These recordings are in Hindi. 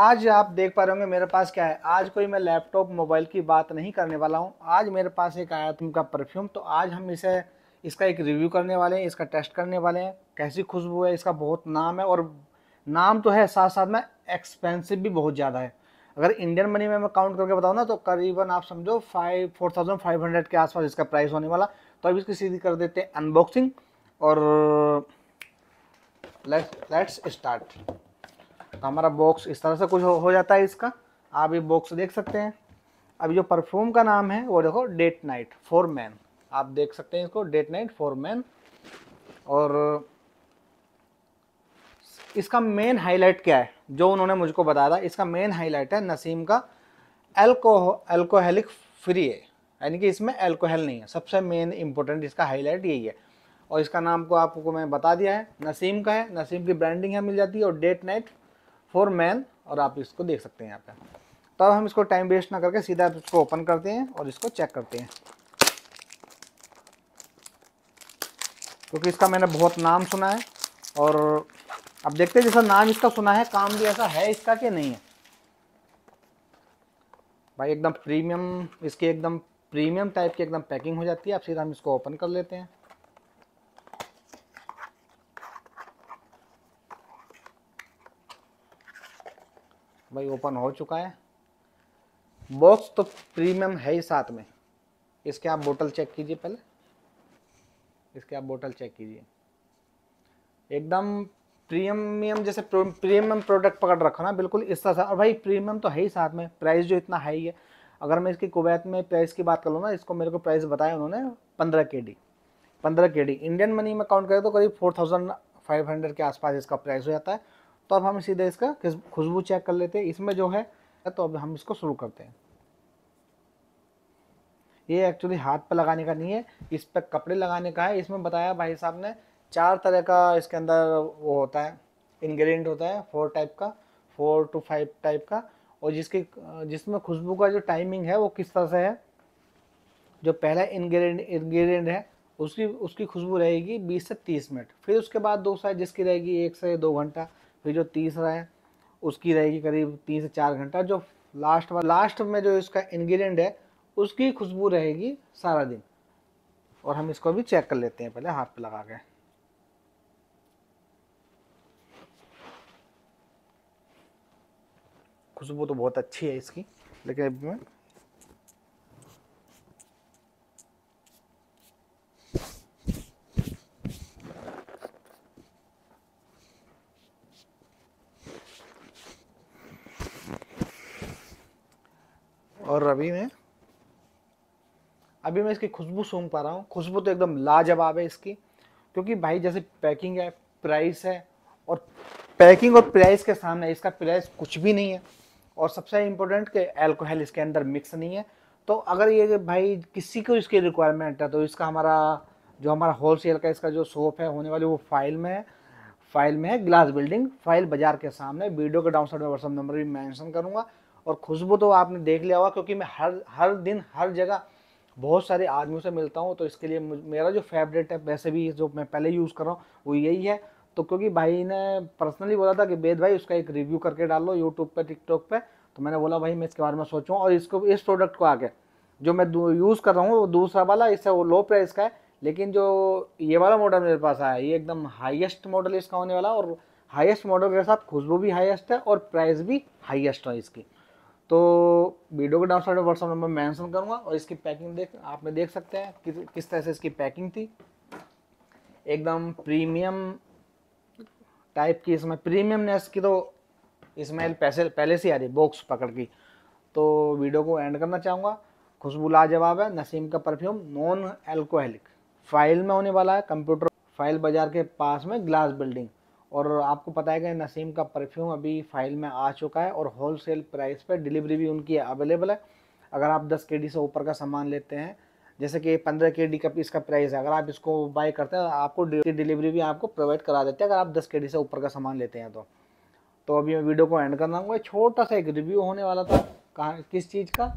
आज आप देख पा रहे होंगे मेरे पास क्या है आज कोई मैं लैपटॉप मोबाइल की बात नहीं करने वाला हूँ आज मेरे पास एक आया का परफ्यूम तो आज हम इसे इसका एक रिव्यू करने वाले हैं इसका टेस्ट करने वाले हैं कैसी खुशबू है इसका बहुत नाम है और नाम तो है साथ साथ में एक्सपेंसिव भी बहुत ज़्यादा है अगर इंडियन मनी में मैं काउंट करके बताऊँ ना तो करीबन आप समझो five four thousand five hundred के आसपास इसका प्राइस होने वाला तो अब इसकी सीधी कर देते हैं अनबॉक्सिंग और लेट्स लेट्स स्टार्ट तो हमारा बॉक्स इस तरह से कुछ हो, हो जाता है इसका आप ये बॉक्स देख सकते हैं अब जो परफ्यूम का नाम है वो देखो डेट नाइट फॉर मैन आप देख सकते हैं इसको डेट नाइट फॉर मैन और इसका मेन हाईलाइट क्या है जो उन्होंने मुझको बताया था इसका मेन हाईलाइट है नसीम का एल्कोहो एल्कोहलिक फ्री है यानी कि इसमें एल्कोहल नहीं है सबसे मेन इम्पोर्टेंट इसका हाईलाइट यही है और इसका नाम को आपको मैं बता दिया है नसीम का है नसीम की ब्रांडिंग है मिल जाती है और डेट नाइट फॉर मैन और आप इसको देख सकते हैं यहाँ पे तब तो अब हम इसको टाइम वेस्ट ना करके सीधा इसको ओपन करते हैं और इसको चेक करते हैं क्योंकि इसका मैंने बहुत नाम सुना है और अब देखते हैं जैसा नाम इसका सुना है काम भी ऐसा है इसका कि नहीं है भाई एकदम प्रीमियम इसकी एकदम प्रीमियम टाइप की एकदम पैकिंग हो जाती है आप सीधा हम इसको ओपन कर लेते हैं भाई ओपन हो चुका है बॉक्स तो प्रीमियम है ही साथ में इसके आप बोतल चेक कीजिए पहले इसके आप बोतल चेक कीजिए एकदम प्रीमियम जैसे प्रीमियम प्रोडक्ट पकड़ रखा ना बिल्कुल इस तरह से और भाई प्रीमियम तो है ही साथ में प्राइस जो इतना है ही है अगर मैं इसकी कुवैत में प्राइस की बात कर लूँ ना इसको मेरे को प्राइस बताया उन्होंने पंद्रह के डी पंद्रह के डी इंडियन मनी में काउंट करें तो करीब फोर थाउजेंड फाइव हंड्रेड के आसपास इसका प्राइस हो जाता है तो अब हम सीधे इसका खुशबू चेक कर लेते हैं इसमें जो है तो अब हम इसको शुरू करते हैं ये एक्चुअली हाथ पर लगाने का नहीं है इस पर कपड़े लगाने का है इसमें बताया भाई साहब ने चार तरह का इसके अंदर वो होता है इंग्रेडिएंट होता है फोर टाइप का फोर टू फाइव टाइप का और जिसकी जिसमें खुशबू का जो टाइमिंग है वो किस तरह से है जो पहला इंग्रेडिएंट इंग्रेडिएंट है उसकी उसकी खुशबू रहेगी 20 से 30 मिनट फिर उसके बाद दो जिसकी रहेगी एक से दो घंटा फिर जो तीसरा है उसकी रहेगी करीब तीन से चार घंटा जो लास्ट लास्ट में जो इसका इन्ग्रीडियंट है उसकी खुशबू रहेगी सारा दिन और हम इसको भी चेक कर लेते हैं पहले हाथ पे लगा के खुशबू तो बहुत अच्छी है इसकी लेकिन मैं और रवि में अभी मैं इसकी खुशबू सूंघ पा रहा हूँ खुशबू तो एकदम लाजवाब है इसकी क्योंकि भाई जैसे पैकिंग है प्राइस है और पैकिंग और प्राइस के सामने इसका प्राइस कुछ भी नहीं है और सबसे इम्पोर्टेंट कि एल्कोहल इसके अंदर मिक्स नहीं है तो अगर ये भाई किसी को इसकी रिक्वायरमेंट है तो इसका हमारा जो हमारा होल सेल का इसका जो शॉप है होने वाली वो फाइल में है फाइल में है ग्लास बिल्डिंग फाइल बाजार के सामने वीडियो के डाउन साइड में व्हाट्सअप नंबर भी मैंशन करूँगा और खुशबू तो आपने देख लिया होगा क्योंकि मैं हर हर दिन हर जगह बहुत सारे आदमियों से मिलता हूँ तो इसके लिए मेरा जो फेवरेट है वैसे भी जो मैं पहले यूज़ कर रहा हूँ वो यही है तो क्योंकि भाई ने पर्सनली बोला था कि बेद भाई उसका एक रिव्यू करके डाल लो यूट्यूब पर टिकटॉक पर तो मैंने बोला भाई मैं इसके बारे में सोचूँ और इसको इस प्रोडक्ट को आके जो मैं यूज़ कर रहा हूँ वो दूसरा वाला इससे वो लो प्राइस का है लेकिन जो ये वाला मॉडल मेरे पास आया ये एकदम हाईएस्ट मॉडल इसका होने वाला और हाईएस्ट मॉडल के साथ खुशबू भी हाईएस्ट है और प्राइस भी हाईएस्ट है इसकी तो वीडियो के down side WhatsApp number mention करूँगा और इसकी पैकिंग देख आपने देख सकते हैं किस तरह से इसकी पैकिंग थी एकदम प्रीमियम टाइप की इसमें प्रीमियम नेस की तो स्मेल पैसे पहले से आ रही बॉक्स पकड़ की तो वीडियो को एंड करना चाहूँगा खुशबू लाजवाब है नसीम का परफ्यूम नॉन एल्कोहलिक फाइल में होने वाला है कंप्यूटर फाइल बाज़ार के पास में ग्लास बिल्डिंग और आपको पता है कि नसीम का परफ्यूम अभी फाइल में आ चुका है और होल सेल प्राइस पर डिलीवरी भी उनकी अवेलेबल है अगर आप दस के से ऊपर का सामान लेते हैं जैसे कि पंद्रह के का इसका प्राइस है अगर आप इसको बाय करते हैं आपको डिलीवरी भी आपको प्रोवाइड करा देते हैं अगर आप दस के से ऊपर का सामान लेते हैं तो तो अभी मैं वीडियो को एंड करना हूँ छोटा सा एक रिव्यू होने वाला था कहाँ किस चीज़ का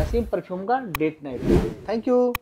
नसीम परफ्यूम का डेट नाइट थैंक यू